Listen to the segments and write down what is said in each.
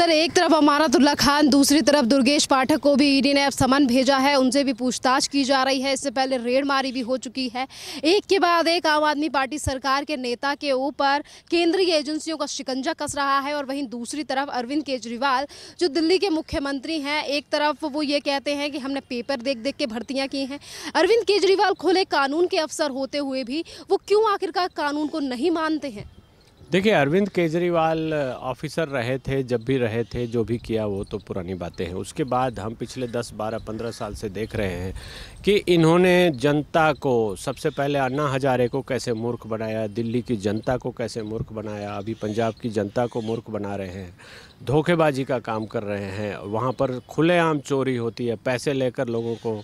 sir एक तरफ अमानतुल्ला खान दूसरी तरफ दुर्गेश पाठक को भी ईडी e ने अब समन भेजा है उनसे भी पूछताछ की जा रही है इससे पहले रेड मारी भी हो चुकी है एक के बाद एक आम आदमी पार्टी सरकार के नेता के ऊपर केंद्रीय एजेंसियों का शिकंजा कस रहा है और वहीं दूसरी तरफ अरविंद केजरीवाल जो दिल्ली के मुख्यमंत्री हैं एक तरफ वो ये कहते हैं कि हमने पेपर देख देख के भर्तियाँ की हैं अरविंद केजरीवाल खोले कानून के अफसर होते हुए भी वो क्यों आखिरकार कानून को नहीं मानते हैं देखिए अरविंद केजरीवाल ऑफिसर रहे थे जब भी रहे थे जो भी किया वो तो पुरानी बातें हैं उसके बाद हम पिछले 10 12 15 साल से देख रहे हैं कि इन्होंने जनता को सबसे पहले अन्ना हजारे को कैसे मूर्ख बनाया दिल्ली की जनता को कैसे मूर्ख बनाया अभी पंजाब की जनता को मूर्ख बना रहे हैं धोखेबाजी का काम कर रहे हैं वहाँ पर खुलेआम चोरी होती है पैसे लेकर लोगों को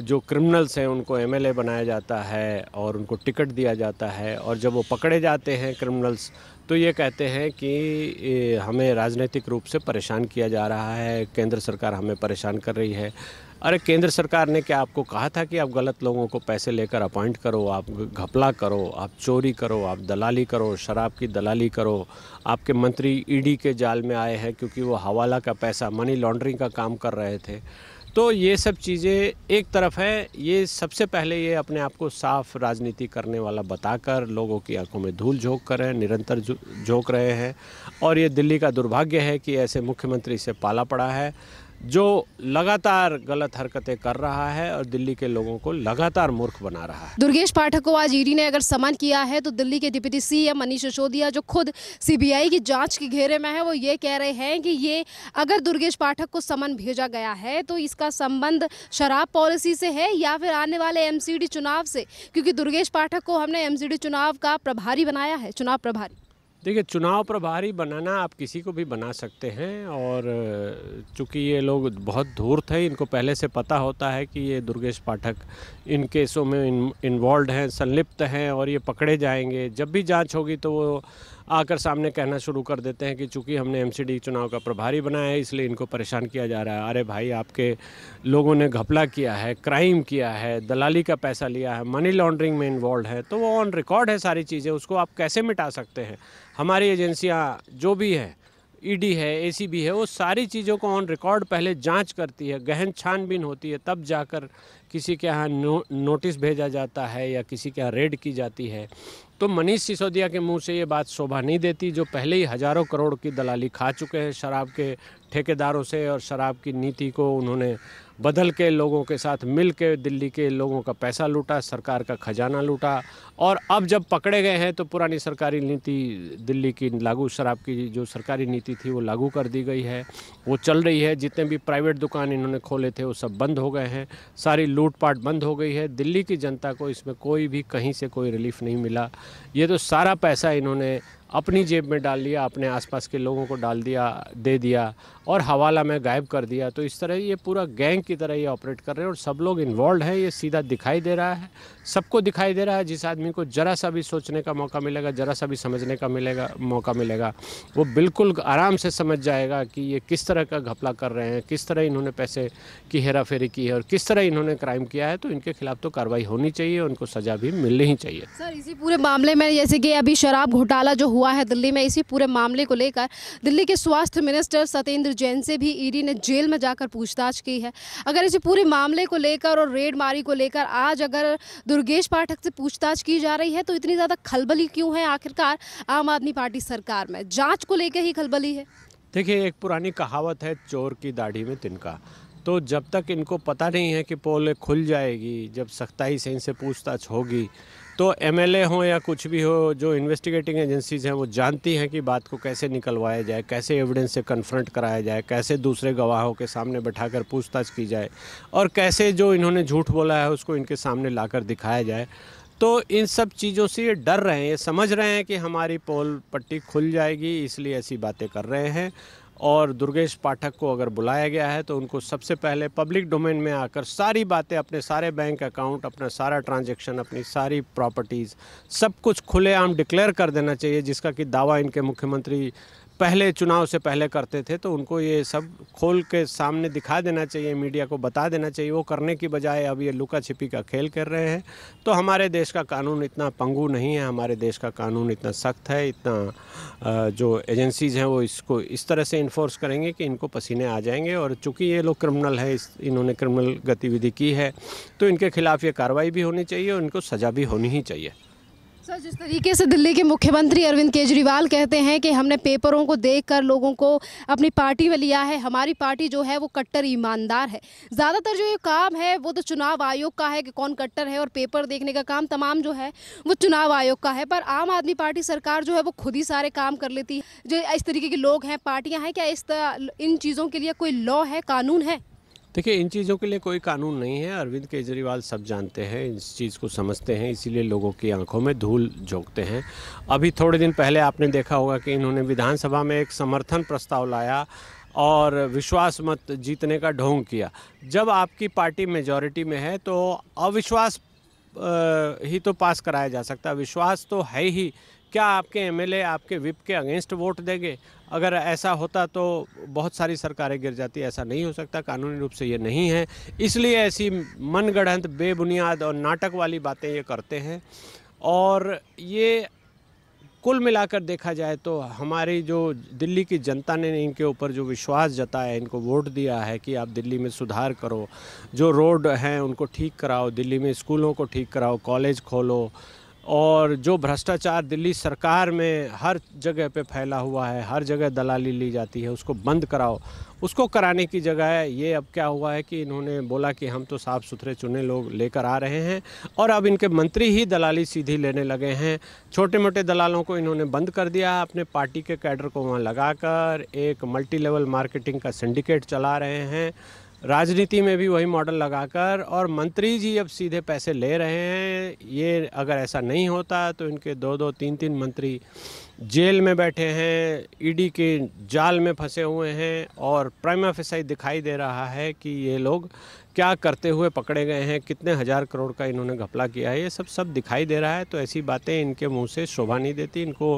जो क्रिमिनल्स हैं उनको एमएलए बनाया जाता है और उनको टिकट दिया जाता है और जब वो पकड़े जाते हैं क्रिमिनल्स तो ये कहते हैं कि हमें राजनीतिक रूप से परेशान किया जा रहा है केंद्र सरकार हमें परेशान कर रही है अरे केंद्र सरकार ने क्या आपको कहा था कि आप गलत लोगों को पैसे लेकर अपॉइंट करो आप घपला करो आप चोरी करो आप दलाली करो शराब की दलाली करो आपके मंत्री ईडी e के जाल में आए हैं क्योंकि वो हवाला का पैसा मनी लॉन्ड्रिंग का काम कर रहे थे तो ये सब चीज़ें एक तरफ है ये सबसे पहले ये अपने आप को साफ राजनीति करने वाला बताकर लोगों की आंखों में धूल झोंक कर हैं निरंतर झोंक रहे हैं और ये दिल्ली का दुर्भाग्य है कि ऐसे मुख्यमंत्री से पाला पड़ा है जो लगातार गलत हरकतें कर रहा है और दिल्ली के लोगों को लगातार मूर्ख बना रहा है दुर्गेश पाठक को आज ईडी ने अगर समन किया है तो दिल्ली के डिप्टी सीएम मनीष सिसोदिया जो खुद सीबीआई की जांच के घेरे में है वो ये कह रहे हैं कि ये अगर दुर्गेश पाठक को समन भेजा गया है तो इसका संबंध शराब पॉलिसी से है या फिर आने वाले एम चुनाव से क्योंकि दुर्गेश पाठक को हमने एम चुनाव का प्रभारी बनाया है चुनाव प्रभारी देखिए चुनाव प्रभारी बनाना आप किसी को भी बना सकते हैं और चूंकि ये लोग बहुत धूर्त थे इनको पहले से पता होता है कि ये दुर्गेश पाठक इन केसों में इन्वॉल्व हैं संलिप्त हैं और ये पकड़े जाएंगे जब भी जांच होगी तो वो आकर सामने कहना शुरू कर देते हैं कि चूँकि हमने एमसीडी चुनाव का प्रभारी बनाया है इसलिए इनको परेशान किया जा रहा है अरे भाई आपके लोगों ने घपला किया है क्राइम किया है दलाली का पैसा लिया है मनी लॉन्ड्रिंग में इन्वॉल्व है तो वो ऑन रिकॉर्ड है सारी चीज़ें उसको आप कैसे मिटा सकते हैं हमारी एजेंसियाँ जो भी हैं ईडी e है एसीबी है वो सारी चीज़ों को ऑन रिकॉर्ड पहले जांच करती है गहन छानबीन होती है तब जाकर किसी के यहाँ नो, नोटिस भेजा जाता है या किसी के यहाँ रेड की जाती है तो मनीष सिसोदिया के मुंह से ये बात शोभा नहीं देती जो पहले ही हज़ारों करोड़ की दलाली खा चुके हैं शराब के ठेकेदारों से और शराब की नीति को उन्होंने बदल के लोगों के साथ मिल के दिल्ली के लोगों का पैसा लूटा सरकार का खजाना लूटा और अब जब पकड़े गए हैं तो पुरानी सरकारी नीति दिल्ली की लागू शराब की जो सरकारी नीति थी वो लागू कर दी गई है वो चल रही है जितने भी प्राइवेट दुकान इन्होंने खोले थे वो सब बंद हो गए हैं सारी लूटपाट बंद हो गई है दिल्ली की जनता को इसमें कोई भी कहीं से कोई रिलीफ नहीं मिला ये तो सारा पैसा इन्होंने अपनी जेब में डाल लिया अपने आसपास के लोगों को डाल दिया दे दिया और हवाला में गायब कर दिया तो इस तरह ये पूरा गैंग की तरह ये ऑपरेट कर रहे हैं और सब लोग इन्वॉल्व हैं ये सीधा दिखाई दे रहा है सबको दिखाई दे रहा है जिस आदमी को ज़रा सा भी सोचने का मौका मिलेगा ज़रा सा भी समझने का मिलेगा मौका मिलेगा वो बिल्कुल आराम से समझ जाएगा कि ये किस तरह का घपला कर रहे हैं किस तरह इन्होंने पैसे की हेरा फेरी की है और किस तरह इन्होंने क्राइम किया है तो इनके खिलाफ तो कार्रवाई होनी चाहिए उनको सजा भी मिलनी ही चाहिए सर इसी पूरे मामले में जैसे कि अभी शराब घोटाला जो हुआ हुआ है दिल्ली में इसी पूरे मामले को लेकर दिल्ली के स्वास्थ्य मिनिस्टर सत्येंद्र जैन से भी ईडी ने जेल में जाकर पूछताछ की है अगर इसी पूरे मामले को लेकर और रेड मारी को लेकर आज अगर दुर्गेश पाठक से पूछताछ की जा रही है तो इतनी ज़्यादा खलबली क्यों है आखिरकार आम आदमी पार्टी सरकार में जाँच को लेकर ही खलबली है देखिए एक पुरानी कहावत है चोर की दाढ़ी में तिनका तो जब तक इनको पता नहीं है कि पोल खुल जाएगी जब सख्ताई से इनसे पूछताछ होगी तो एमएलए हो या कुछ भी हो जो इन्वेस्टिगेटिंग एजेंसीज हैं वो जानती हैं कि बात को कैसे निकलवाया जाए कैसे एविडेंस से कन्फ्रंट कराया जाए कैसे दूसरे गवाहों के सामने बैठाकर पूछताछ की जाए और कैसे जो इन्होंने झूठ बोला है उसको इनके सामने लाकर दिखाया जाए तो इन सब चीज़ों से ये डर रहे हैं ये समझ रहे हैं कि हमारी पोल पट्टी खुल जाएगी इसलिए ऐसी बातें कर रहे हैं और दुर्गेश पाठक को अगर बुलाया गया है तो उनको सबसे पहले पब्लिक डोमेन में आकर सारी बातें अपने सारे बैंक अकाउंट अपना सारा ट्रांजैक्शन अपनी सारी प्रॉपर्टीज़ सब कुछ खुलेआम डिक्लेयर कर देना चाहिए जिसका कि दावा इनके मुख्यमंत्री पहले चुनाव से पहले करते थे तो उनको ये सब खोल के सामने दिखा देना चाहिए मीडिया को बता देना चाहिए वो करने की बजाय अब ये लुका छिपी का खेल कर रहे हैं तो हमारे देश का कानून इतना पंगू नहीं है हमारे देश का कानून इतना सख्त है इतना जो एजेंसीज़ हैं वो इसको इस तरह से इन्फोर्स करेंगे कि इनको पसीने आ जाएंगे और चूँकि ये लोग क्रिमिनल है इन्होंने क्रिमिनल गतिविधि की है तो इनके खिलाफ़ ये कार्रवाई भी होनी चाहिए और इनको सज़ा भी होनी ही चाहिए सर जिस तरीके से दिल्ली के मुख्यमंत्री अरविंद केजरीवाल कहते हैं कि हमने पेपरों को देखकर लोगों को अपनी पार्टी में लिया है हमारी पार्टी जो है वो कट्टर ईमानदार है ज़्यादातर जो ये काम है वो तो चुनाव आयोग का है कि कौन कट्टर है और पेपर देखने का काम तमाम जो है वो चुनाव आयोग का है पर आम आदमी पार्टी सरकार जो है वो खुद ही सारे काम कर लेती है जो इस तरीके के लोग हैं पार्टियाँ हैं क्या इस इन चीज़ों के लिए कोई लॉ है कानून है देखिए इन चीज़ों के लिए कोई कानून नहीं है अरविंद केजरीवाल सब जानते हैं इस चीज़ को समझते हैं इसीलिए लोगों की आंखों में धूल झोंकते हैं अभी थोड़े दिन पहले आपने देखा होगा कि इन्होंने विधानसभा में एक समर्थन प्रस्ताव लाया और विश्वास मत जीतने का ढोंग किया जब आपकी पार्टी मेजॉरिटी में है तो अविश्वास ही तो पास कराया जा सकता है विश्वास तो है ही क्या आपके एमएलए आपके विप के अगेंस्ट वोट देंगे अगर ऐसा होता तो बहुत सारी सरकारें गिर जाती ऐसा नहीं हो सकता कानूनी रूप से ये नहीं है इसलिए ऐसी मनगढ़ंत बेबुनियाद और नाटक वाली बातें ये करते हैं और ये कुल मिलाकर देखा जाए तो हमारी जो दिल्ली की जनता ने इनके ऊपर जो विश्वास जताया इनको वोट दिया है कि आप दिल्ली में सुधार करो जो रोड हैं उनको ठीक कराओ दिल्ली में स्कूलों को ठीक कराओ कॉलेज खोलो और जो भ्रष्टाचार दिल्ली सरकार में हर जगह पे फैला हुआ है हर जगह दलाली ली जाती है उसको बंद कराओ उसको कराने की जगह ये अब क्या हुआ है कि इन्होंने बोला कि हम तो साफ़ सुथरे चुने लोग लेकर आ रहे हैं और अब इनके मंत्री ही दलाली सीधी लेने लगे हैं छोटे मोटे दलालों को इन्होंने बंद कर दिया अपने पार्टी के कैडर को वहाँ लगाकर एक मल्टी लेवल मार्केटिंग का सिंडिकेट चला रहे हैं राजनीति में भी वही मॉडल लगाकर और मंत्री जी अब सीधे पैसे ले रहे हैं ये अगर ऐसा नहीं होता तो इनके दो दो तीन तीन मंत्री जेल में बैठे हैं ईडी e के जाल में फंसे हुए हैं और प्राइम ऑफिसाई दिखाई दे रहा है कि ये लोग क्या करते हुए पकड़े गए हैं कितने हज़ार करोड़ का इन्होंने घपला किया है ये सब सब दिखाई दे रहा है तो ऐसी बातें इनके मुंह से शोभा नहीं देती इनको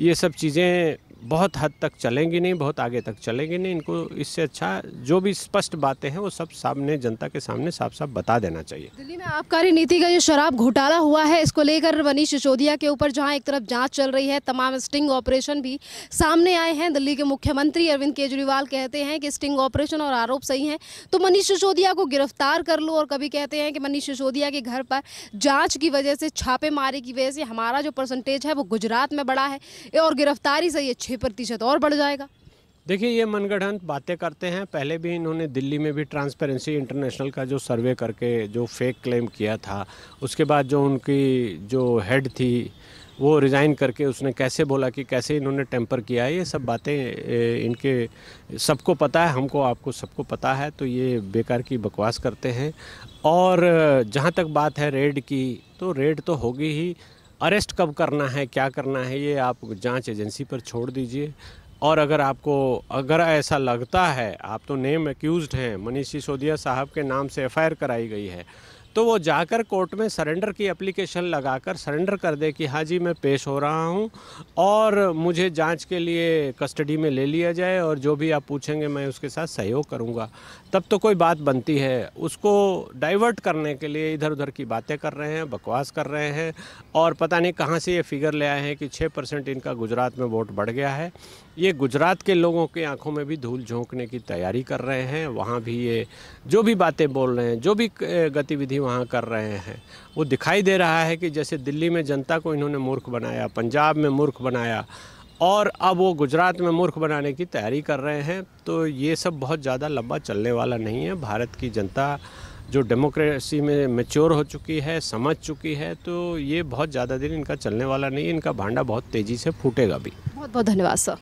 ये सब चीज़ें बहुत हद तक चलेंगे नहीं बहुत आगे तक चलेंगे नहीं इनको इससे अच्छा जो भी स्पष्ट बातें हैं वो सब सामने जनता के सामने साफ साफ बता देना चाहिए दिल्ली में आबकारी नीति का जो शराब घोटाला हुआ है इसको लेकर मनीष सिसोदिया के ऊपर जहाँ एक तरफ जांच चल रही है तमाम स्टिंग ऑपरेशन भी सामने आए हैं दिल्ली के मुख्यमंत्री अरविंद केजरीवाल कहते हैं कि स्टिंग ऑपरेशन और आरोप सही हैं तो मनीष सिसोदिया को गिरफ्तार कर लो और कभी कहते हैं कि मनीष सिसोदिया के घर पर जाँच की वजह से छापेमारी की वजह से हमारा जो परसेंटेज है वो गुजरात में बड़ा है और गिरफ्तारी सही है छः प्रतिशत और बढ़ जाएगा देखिए ये मनगढ़ंत बातें करते हैं पहले भी इन्होंने दिल्ली में भी ट्रांसपेरेंसी इंटरनेशनल का जो सर्वे करके जो फेक क्लेम किया था उसके बाद जो उनकी जो हेड थी वो रिज़ाइन करके उसने कैसे बोला कि कैसे इन्होंने टेम्पर किया है ये सब बातें इनके सबको पता है हमको आपको सबको पता है तो ये बेकार की बकवास करते हैं और जहाँ तक बात है रेड की तो रेड तो होगी ही अरेस्ट कब करना है क्या करना है ये आप जांच एजेंसी पर छोड़ दीजिए और अगर आपको अगर ऐसा लगता है आप तो नेम एक्यूज़ हैं मनीष सिसोदिया साहब के नाम से एफ कराई गई है तो वो जाकर कोर्ट में सरेंडर की एप्लीकेशन लगाकर सरेंडर कर दे कि हाँ जी मैं पेश हो रहा हूँ और मुझे जांच के लिए कस्टडी में ले लिया जाए और जो भी आप पूछेंगे मैं उसके साथ सहयोग करूँगा तब तो कोई बात बनती है उसको डाइवर्ट करने के लिए इधर उधर की बातें कर रहे हैं बकवास कर रहे हैं और पता नहीं कहाँ से ये फिगर ले आए हैं कि छः परसेंट इनका गुजरात में वोट बढ़ गया है ये गुजरात के लोगों की आंखों में भी धूल झोंकने की तैयारी कर रहे हैं वहाँ भी ये जो भी बातें बोल रहे हैं जो भी गतिविधि वहाँ वहाँ कर रहे हैं वो दिखाई दे रहा है कि जैसे दिल्ली में जनता को इन्होंने मूर्ख बनाया पंजाब में मूर्ख बनाया और अब वो गुजरात में मूर्ख बनाने की तैयारी कर रहे हैं तो ये सब बहुत ज़्यादा लंबा चलने वाला नहीं है भारत की जनता जो डेमोक्रेसी में मेच्योर हो चुकी है समझ चुकी है तो ये बहुत ज़्यादा दिन इनका चलने वाला नहीं है इनका भांडा बहुत तेज़ी से फूटेगा भी बहुत बहुत धन्यवाद सर